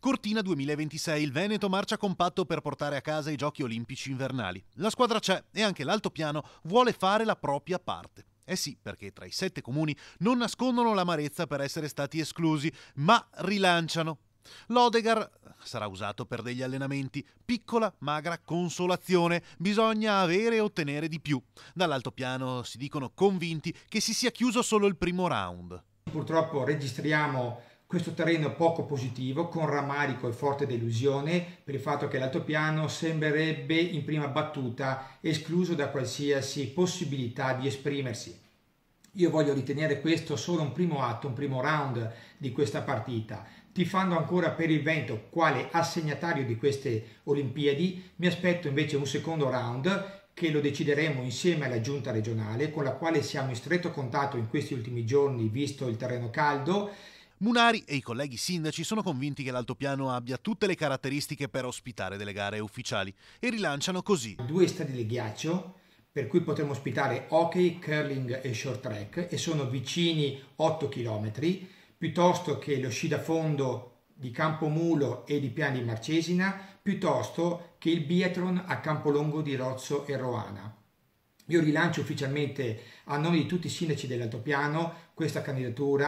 Cortina 2026, il Veneto marcia compatto per portare a casa i giochi olimpici invernali. La squadra c'è e anche l'altopiano vuole fare la propria parte. Eh sì, perché tra i sette comuni non nascondono l'amarezza per essere stati esclusi, ma rilanciano. L'Odegar sarà usato per degli allenamenti. Piccola, magra consolazione. Bisogna avere e ottenere di più. Dall'altopiano si dicono convinti che si sia chiuso solo il primo round. Purtroppo registriamo questo terreno poco positivo, con rammarico e forte delusione per il fatto che l'altopiano sembrerebbe in prima battuta escluso da qualsiasi possibilità di esprimersi. Io voglio ritenere questo solo un primo atto, un primo round di questa partita. Tifando ancora per il vento quale assegnatario di queste Olimpiadi, mi aspetto invece un secondo round che lo decideremo insieme alla giunta regionale con la quale siamo in stretto contatto in questi ultimi giorni visto il terreno caldo Munari e i colleghi sindaci sono convinti che l'altopiano abbia tutte le caratteristiche per ospitare delle gare ufficiali e rilanciano così. Due stadi di ghiaccio per cui potremo ospitare hockey, curling e short track e sono vicini 8 km piuttosto che lo sci da fondo di Campomulo e di Piani di Marcesina piuttosto che il biathlon a Campolongo di Rozzo e Roana. Io rilancio ufficialmente a nome di tutti i sindaci dell'Altopiano questa candidatura.